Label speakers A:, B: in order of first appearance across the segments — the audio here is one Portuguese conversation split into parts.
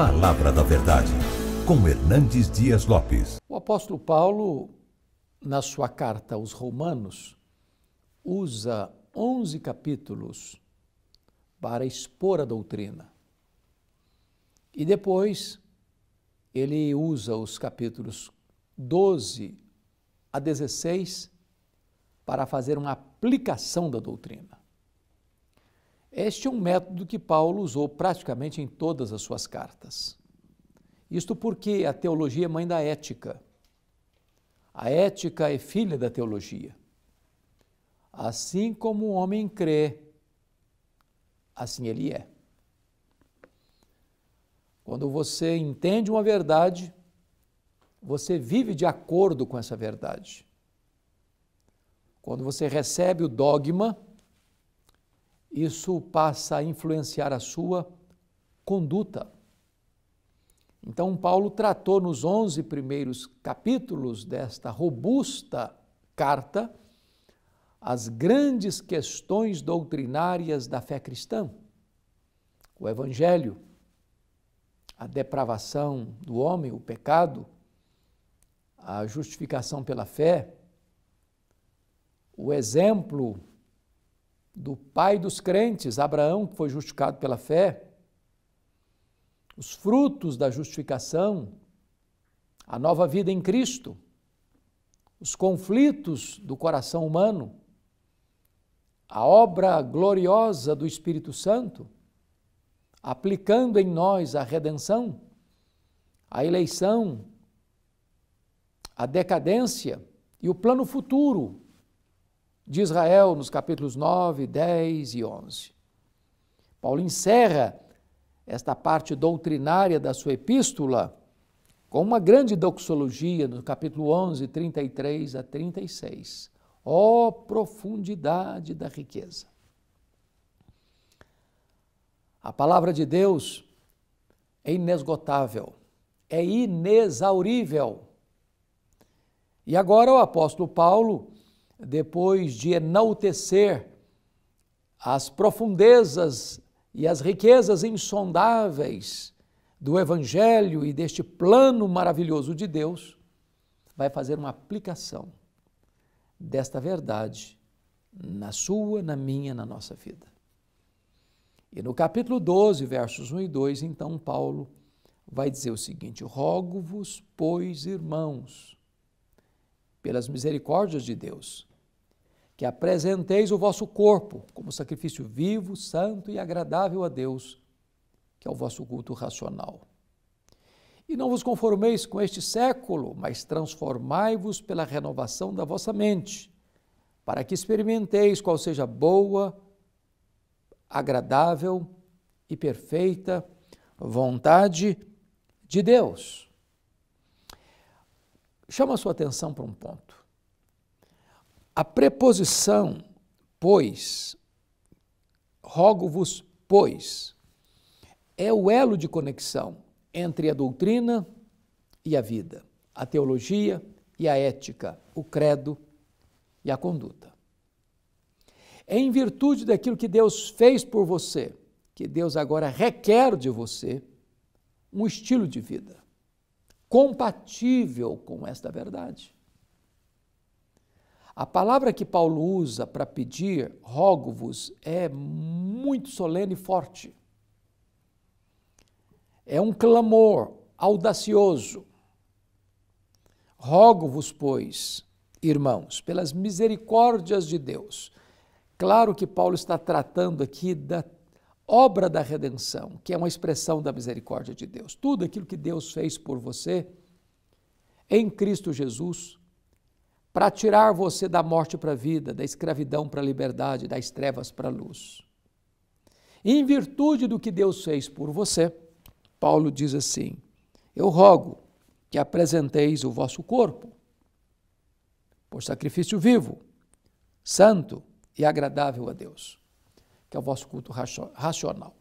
A: Palavra da Verdade, com Hernandes Dias Lopes. O apóstolo Paulo, na sua carta aos Romanos, usa 11 capítulos para expor a doutrina. E depois ele usa os capítulos 12 a 16 para fazer uma aplicação da doutrina. Este é um método que Paulo usou praticamente em todas as suas cartas. Isto porque a teologia é mãe da ética. A ética é filha da teologia. Assim como o homem crê, assim ele é. Quando você entende uma verdade, você vive de acordo com essa verdade. Quando você recebe o dogma, isso passa a influenciar a sua conduta. Então, Paulo tratou nos 11 primeiros capítulos desta robusta carta as grandes questões doutrinárias da fé cristã: o evangelho, a depravação do homem, o pecado, a justificação pela fé, o exemplo do pai dos crentes, Abraão, que foi justificado pela fé, os frutos da justificação, a nova vida em Cristo, os conflitos do coração humano, a obra gloriosa do Espírito Santo, aplicando em nós a redenção, a eleição, a decadência e o plano futuro de Israel nos capítulos 9, 10 e 11. Paulo encerra esta parte doutrinária da sua epístola com uma grande doxologia no capítulo 11, 33 a 36. Ó oh, profundidade da riqueza! A palavra de Deus é inesgotável, é inexaurível. E agora o apóstolo Paulo depois de enaltecer as profundezas e as riquezas insondáveis do Evangelho e deste plano maravilhoso de Deus, vai fazer uma aplicação desta verdade na sua, na minha, na nossa vida. E no capítulo 12, versos 1 e 2, então Paulo vai dizer o seguinte: Rogo-vos, pois, irmãos, pelas misericórdias de Deus, que apresenteis o vosso corpo como sacrifício vivo, santo e agradável a Deus, que é o vosso culto racional. E não vos conformeis com este século, mas transformai-vos pela renovação da vossa mente, para que experimenteis qual seja boa, agradável e perfeita vontade de Deus. Chama a sua atenção para um ponto. A preposição pois, rogo-vos, pois, é o elo de conexão entre a doutrina e a vida, a teologia e a ética, o credo e a conduta. É em virtude daquilo que Deus fez por você, que Deus agora requer de você um estilo de vida compatível com esta verdade. A palavra que Paulo usa para pedir, rogo-vos, é muito solene e forte. É um clamor audacioso. Rogo-vos, pois, irmãos, pelas misericórdias de Deus. Claro que Paulo está tratando aqui da obra da redenção, que é uma expressão da misericórdia de Deus. Tudo aquilo que Deus fez por você em Cristo Jesus para tirar você da morte para a vida, da escravidão para a liberdade, das trevas para a luz. Em virtude do que Deus fez por você, Paulo diz assim: Eu rogo que apresenteis o vosso corpo por sacrifício vivo, santo e agradável a Deus, que é o vosso culto racional.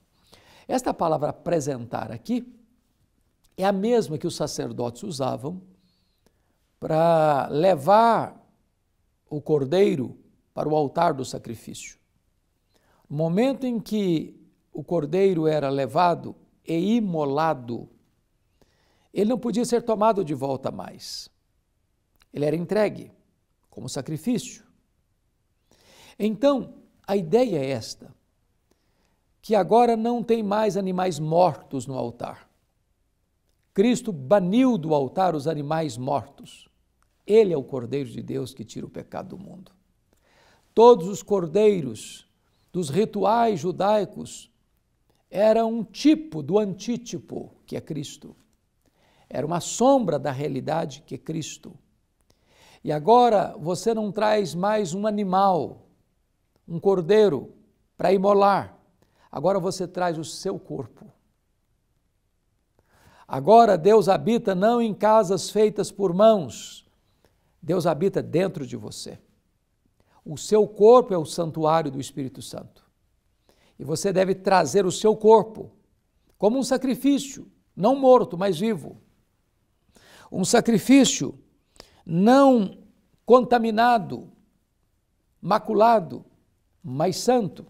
A: Esta palavra apresentar aqui é a mesma que os sacerdotes usavam para levar o cordeiro para o altar do sacrifício. No momento em que o cordeiro era levado e imolado, ele não podia ser tomado de volta mais. Ele era entregue como sacrifício. Então, a ideia é esta: que agora não tem mais animais mortos no altar. Cristo baniu do altar os animais mortos. Ele é o Cordeiro de Deus que tira o pecado do mundo. Todos os cordeiros dos rituais judaicos eram um tipo do antítipo, que é Cristo. Era uma sombra da realidade que é Cristo. E agora você não traz mais um animal, um cordeiro, para imolar. Agora você traz o seu corpo Agora Deus habita não em casas feitas por mãos, Deus habita dentro de você. O seu corpo é o santuário do Espírito Santo. E você deve trazer o seu corpo como um sacrifício, não morto, mas vivo. Um sacrifício não contaminado, maculado, mas santo.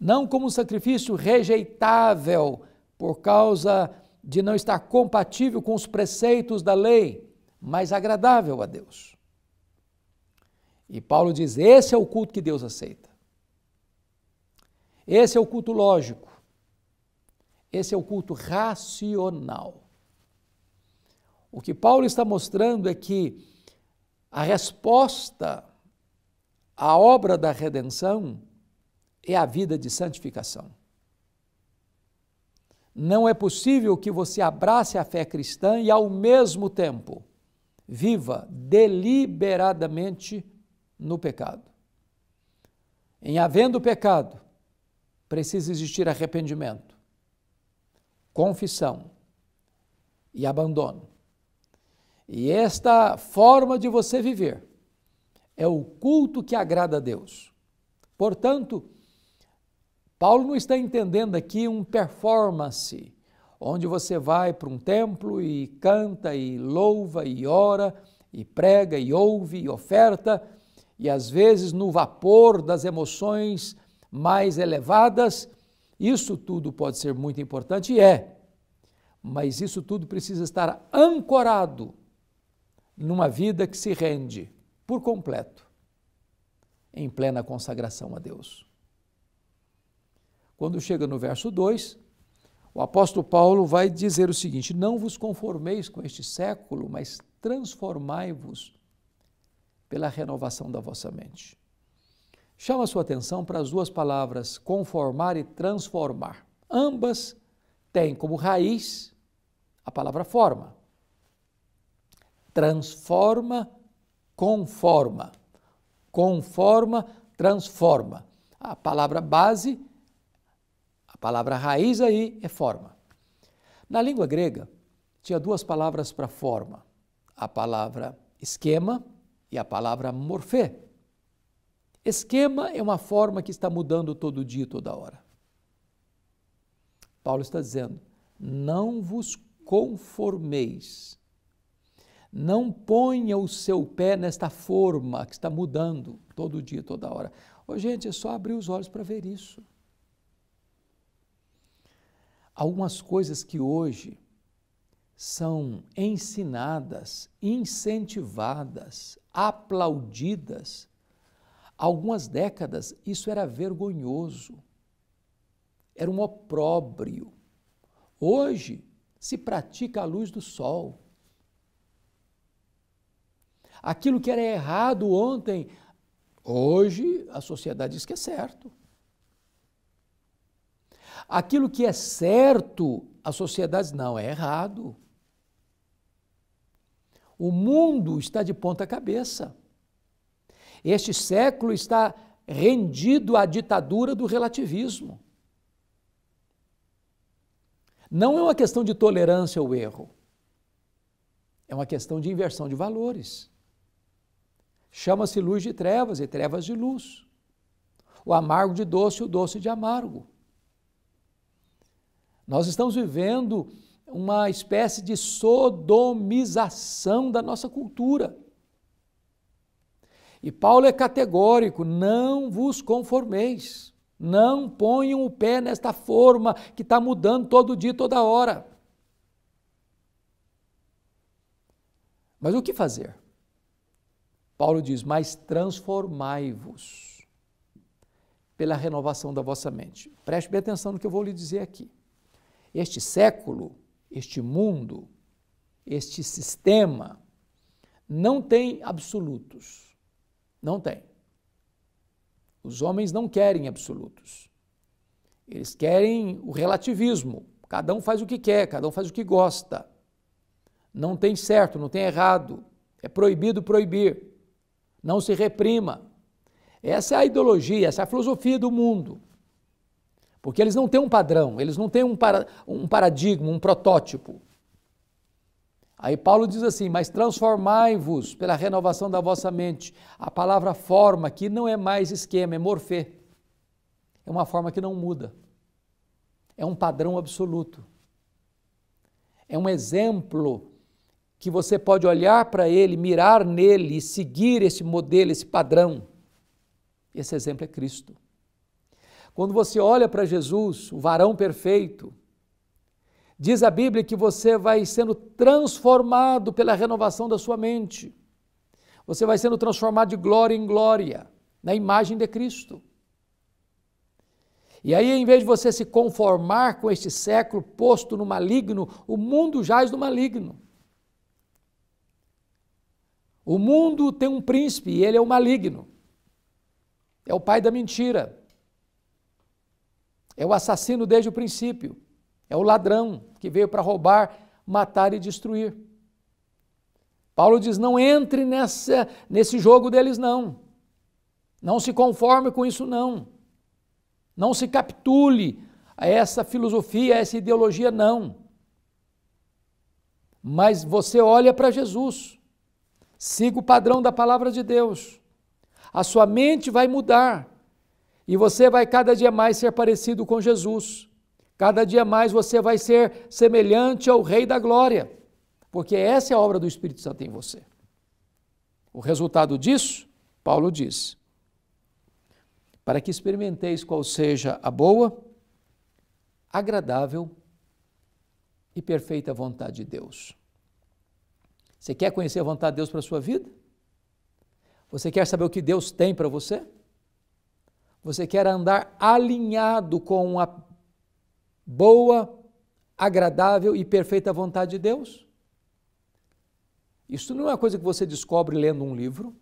A: Não como um sacrifício rejeitável por causa de não estar compatível com os preceitos da lei, mas agradável a Deus. E Paulo diz: esse é o culto que Deus aceita. Esse é o culto lógico. Esse é o culto racional. O que Paulo está mostrando é que a resposta à obra da redenção é a vida de santificação. Não é possível que você abrace a fé cristã e, ao mesmo tempo, viva deliberadamente no pecado. Em havendo pecado, precisa existir arrependimento, confissão e abandono. E esta forma de você viver é o culto que agrada a Deus. Portanto, Paulo não está entendendo aqui um performance, onde você vai para um templo e canta e louva e ora e prega e ouve e oferta, e às vezes no vapor das emoções mais elevadas, isso tudo pode ser muito importante e é, mas isso tudo precisa estar ancorado numa vida que se rende por completo em plena consagração a Deus. Quando chega no verso 2, o apóstolo Paulo vai dizer o seguinte: Não vos conformeis com este século, mas transformai-vos pela renovação da vossa mente. Chama sua atenção para as duas palavras conformar e transformar. Ambas têm como raiz a palavra forma. Transforma, conforma. Conforma, transforma. A palavra base palavra raiz aí é forma. Na língua grega, tinha duas palavras para forma: a palavra esquema e a palavra morfê. Esquema é uma forma que está mudando todo dia, toda hora. Paulo está dizendo: não vos conformeis. Não ponha o seu pé nesta forma que está mudando todo dia, toda hora. Ô, gente, é só abrir os olhos para ver isso algumas coisas que hoje são ensinadas, incentivadas, aplaudidas. Algumas décadas isso era vergonhoso, era um opróbrio. Hoje se pratica à luz do sol. Aquilo que era errado ontem, hoje a sociedade diz que é certo. Aquilo que é certo, a sociedade não, é errado. O mundo está de ponta cabeça. Este século está rendido à ditadura do relativismo. Não é uma questão de tolerância ao erro. É uma questão de inversão de valores. Chama-se luz de trevas e trevas de luz. O amargo de doce e o doce de amargo. Nós estamos vivendo uma espécie de sodomização da nossa cultura. E Paulo é categórico: não vos conformeis, não ponham o pé nesta forma que está mudando todo dia, toda hora. Mas o que fazer? Paulo diz: Mas transformai-vos pela renovação da vossa mente. Preste bem atenção no que eu vou lhe dizer aqui este século, este mundo, este sistema, não tem absolutos. Não tem. Os homens não querem absolutos. Eles querem o relativismo. Cada um faz o que quer, cada um faz o que gosta. Não tem certo, não tem errado. É proibido proibir. Não se reprima. Essa é a ideologia, essa é a filosofia do mundo. Porque eles não têm um padrão, eles não têm um, para, um paradigma, um protótipo. Aí Paulo diz assim: Mas transformai-vos pela renovação da vossa mente. A palavra forma aqui não é mais esquema, é morfê. É uma forma que não muda. É um padrão absoluto. É um exemplo que você pode olhar para ele, mirar nele e seguir esse modelo, esse padrão. Esse exemplo é Cristo. Quando você olha para Jesus, o varão perfeito, diz a Bíblia que você vai sendo transformado pela renovação da sua mente. Você vai sendo transformado de glória em glória, na imagem de Cristo. E aí, em vez de você se conformar com este século posto no maligno, o mundo jaz no maligno. O mundo tem um príncipe e ele é o maligno. É o pai da mentira. É o assassino desde o princípio. É o ladrão que veio para roubar, matar e destruir. Paulo diz: não entre nessa, nesse jogo deles, não. Não se conforme com isso, não. Não se capitule a essa filosofia, a essa ideologia, não. Mas você olha para Jesus, siga o padrão da palavra de Deus. A sua mente vai mudar, e você vai cada dia mais ser parecido com Jesus. Cada dia mais você vai ser semelhante ao Rei da Glória, porque essa é a obra do Espírito Santo em você. O resultado disso, Paulo diz: para que experimenteis qual seja a boa, agradável e perfeita vontade de Deus. Você quer conhecer a vontade de Deus para a sua vida? Você quer saber o que Deus tem para você? Você quer andar alinhado com a boa, agradável e perfeita vontade de Deus? Isso não é uma coisa que você descobre lendo um livro,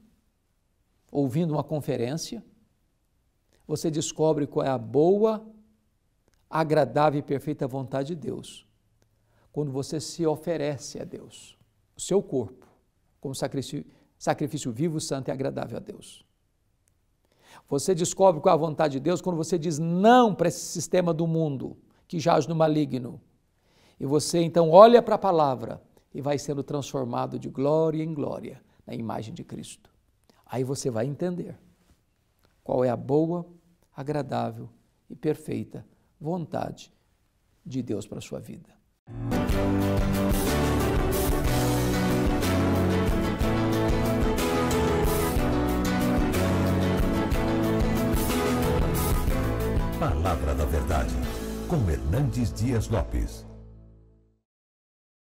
A: ouvindo uma conferência. Você descobre qual é a boa, agradável e perfeita vontade de Deus. Quando você se oferece a Deus, o seu corpo, como sacrifício, sacrifício vivo, santo e agradável a Deus. Você descobre qual é a vontade de Deus quando você diz não para esse sistema do mundo que jaz no maligno. E você então olha para a palavra e vai sendo transformado de glória em glória na imagem de Cristo. Aí você vai entender qual é a boa, agradável e perfeita vontade de Deus para a sua vida. com Hernandes Dias Lopes.